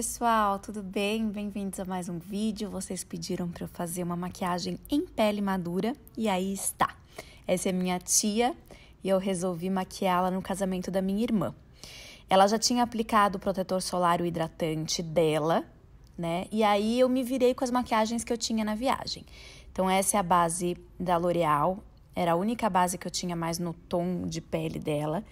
Pessoal, tudo bem? Bem-vindos a mais um vídeo. Vocês pediram para eu fazer uma maquiagem em pele madura e aí está. Essa é minha tia e eu resolvi maquiá-la no casamento da minha irmã. Ela já tinha aplicado o protetor solar o hidratante dela, né? E aí eu me virei com as maquiagens que eu tinha na viagem. Então essa é a base da L'Oreal, era a única base que eu tinha mais no tom de pele dela.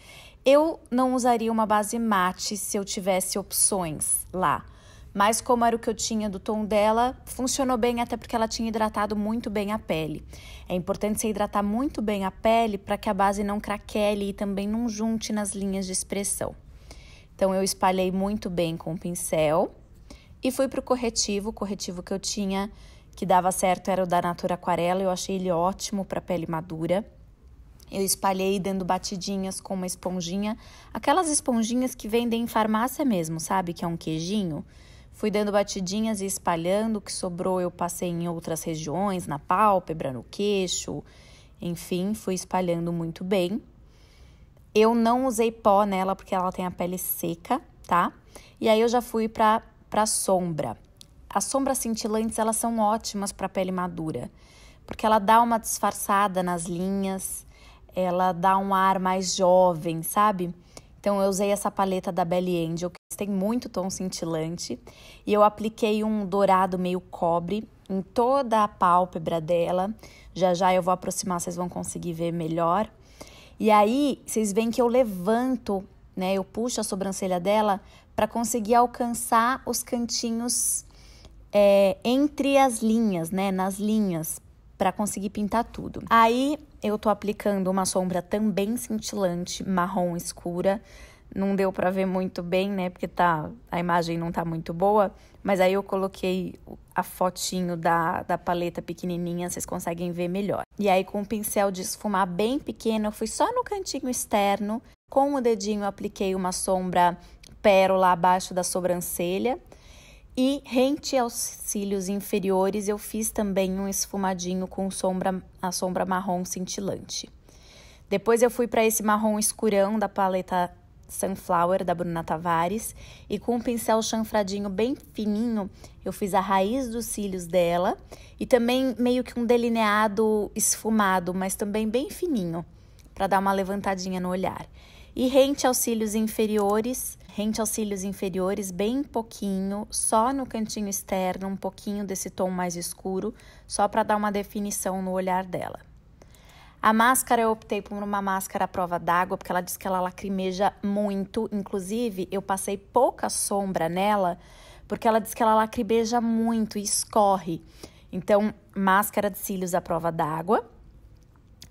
Eu não usaria uma base mate se eu tivesse opções lá. Mas como era o que eu tinha do tom dela, funcionou bem até porque ela tinha hidratado muito bem a pele. É importante você hidratar muito bem a pele para que a base não craquele e também não junte nas linhas de expressão. Então eu espalhei muito bem com o pincel e fui para o corretivo, o corretivo que eu tinha que dava certo era o da Natura Aquarela, eu achei ele ótimo para pele madura. Eu espalhei dando batidinhas com uma esponjinha, aquelas esponjinhas que vendem em farmácia mesmo, sabe? Que é um queijinho. Fui dando batidinhas e espalhando, o que sobrou eu passei em outras regiões, na pálpebra, no queixo, enfim, fui espalhando muito bem. Eu não usei pó nela porque ela tem a pele seca, tá? E aí eu já fui para para sombra. As sombras cintilantes elas são ótimas para pele madura, porque ela dá uma disfarçada nas linhas, ela dá um ar mais jovem, sabe? Então eu usei essa paleta da Belly Angel, que tem muito tom cintilante, e eu apliquei um dourado meio cobre em toda a pálpebra dela. Já já eu vou aproximar, vocês vão conseguir ver melhor. E aí, vocês veem que eu levanto, né? Eu puxo a sobrancelha dela para conseguir alcançar os cantinhos é, entre as linhas, né? Nas linhas, para conseguir pintar tudo. Aí eu tô aplicando uma sombra também cintilante, marrom escura. Não deu para ver muito bem, né? Porque tá, a imagem não tá muito boa. Mas aí eu coloquei a fotinho da, da paleta pequenininha, vocês conseguem ver melhor. E aí com o um pincel de esfumar bem pequeno, eu fui só no cantinho externo. Com o dedinho apliquei uma sombra pérola abaixo da sobrancelha. E rente aos cílios inferiores, eu fiz também um esfumadinho com sombra, a sombra marrom cintilante. Depois eu fui para esse marrom escurão da paleta Sunflower, da Bruna Tavares, e com um pincel chanfradinho bem fininho, eu fiz a raiz dos cílios dela e também meio que um delineado esfumado, mas também bem fininho, para dar uma levantadinha no olhar. E rente aos cílios inferiores, rente aos cílios inferiores, bem pouquinho, só no cantinho externo, um pouquinho desse tom mais escuro, só para dar uma definição no olhar dela. A máscara eu optei por uma máscara à prova d'água, porque ela diz que ela lacrimeja muito. Inclusive, eu passei pouca sombra nela, porque ela diz que ela lacrimeja muito e escorre. Então, máscara de cílios à prova d'água.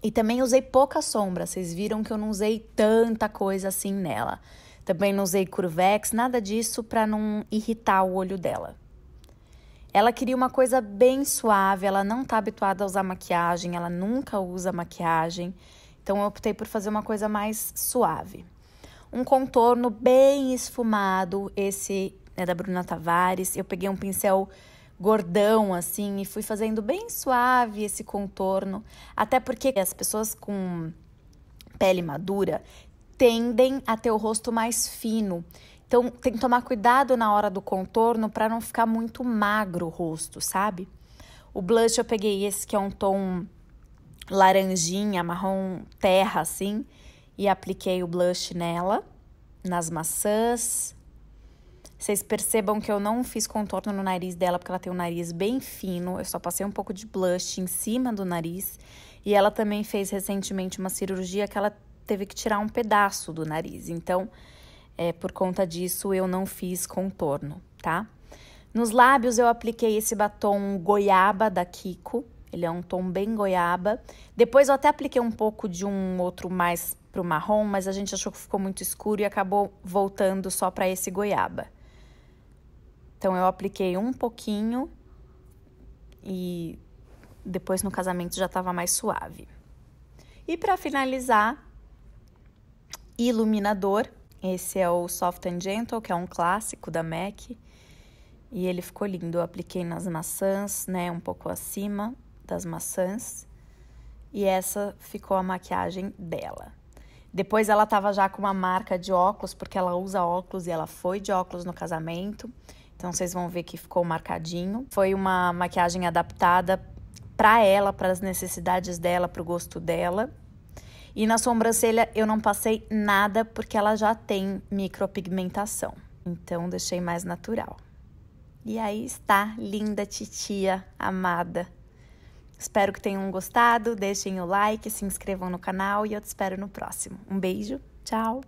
E também usei pouca sombra, vocês viram que eu não usei tanta coisa assim nela. Também não usei Curvex, nada disso para não irritar o olho dela. Ela queria uma coisa bem suave, ela não tá habituada a usar maquiagem, ela nunca usa maquiagem. Então eu optei por fazer uma coisa mais suave. Um contorno bem esfumado, esse é da Bruna Tavares. Eu peguei um pincel gordão assim e fui fazendo bem suave esse contorno, até porque as pessoas com pele madura tendem a ter o rosto mais fino. Então, tem que tomar cuidado na hora do contorno para não ficar muito magro o rosto, sabe? O blush eu peguei esse que é um tom laranjinha, marrom terra assim, e apliquei o blush nela, nas maçãs. Vocês percebam que eu não fiz contorno no nariz dela porque ela tem um nariz bem fino, eu só passei um pouco de blush em cima do nariz. E ela também fez recentemente uma cirurgia que ela teve que tirar um pedaço do nariz. Então, é, por conta disso, eu não fiz contorno, tá? Nos lábios, eu apliquei esse batom goiaba da Kiko. Ele é um tom bem goiaba. Depois, eu até apliquei um pouco de um outro mais pro marrom, mas a gente achou que ficou muito escuro e acabou voltando só para esse goiaba. Então, eu apliquei um pouquinho e depois no casamento já estava mais suave. E para finalizar, iluminador. Esse é o Soft and Gentle, que é um clássico da MAC. E ele ficou lindo. Eu apliquei nas maçãs, né? Um pouco acima das maçãs. E essa ficou a maquiagem dela. Depois ela estava já com uma marca de óculos, porque ela usa óculos e ela foi de óculos no casamento. Então vocês vão ver que ficou marcadinho. Foi uma maquiagem adaptada para ela, para as necessidades dela, para o gosto dela. E na sobrancelha eu não passei nada porque ela já tem micropigmentação. Então deixei mais natural. E aí está, linda titia amada. Espero que tenham gostado. Deixem o like, se inscrevam no canal e eu te espero no próximo. Um beijo, tchau!